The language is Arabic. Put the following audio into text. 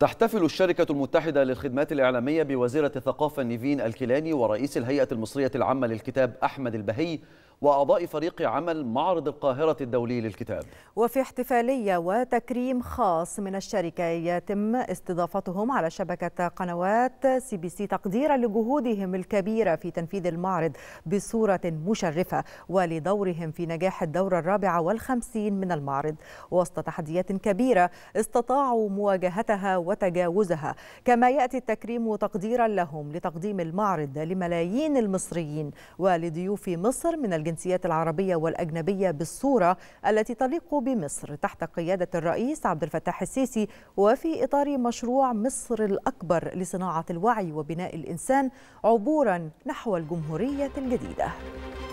تحتفل الشركة المتحدة للخدمات الإعلامية بوزيرة الثقافة نيفين الكيلاني ورئيس الهيئة المصرية العامة للكتاب أحمد البهي وأعضاء فريق عمل معرض القاهرة الدولي للكتاب وفي احتفالية وتكريم خاص من الشركة يتم استضافتهم على شبكة قنوات سي بي سي تقديرا لجهودهم الكبيرة في تنفيذ المعرض بصورة مشرفة ولدورهم في نجاح الدورة الرابعة والخمسين من المعرض وسط تحديات كبيرة استطاعوا مواجهتها وتجاوزها كما يأتي التكريم تقديرا لهم لتقديم المعرض لملايين المصريين ولضيوف مصر من الجنة الجنسيات العربية والأجنبية بالصورة التي تليق بمصر تحت قيادة الرئيس عبد الفتاح السيسي وفي إطار مشروع مصر الأكبر لصناعة الوعي وبناء الإنسان عبورا نحو الجمهورية الجديدة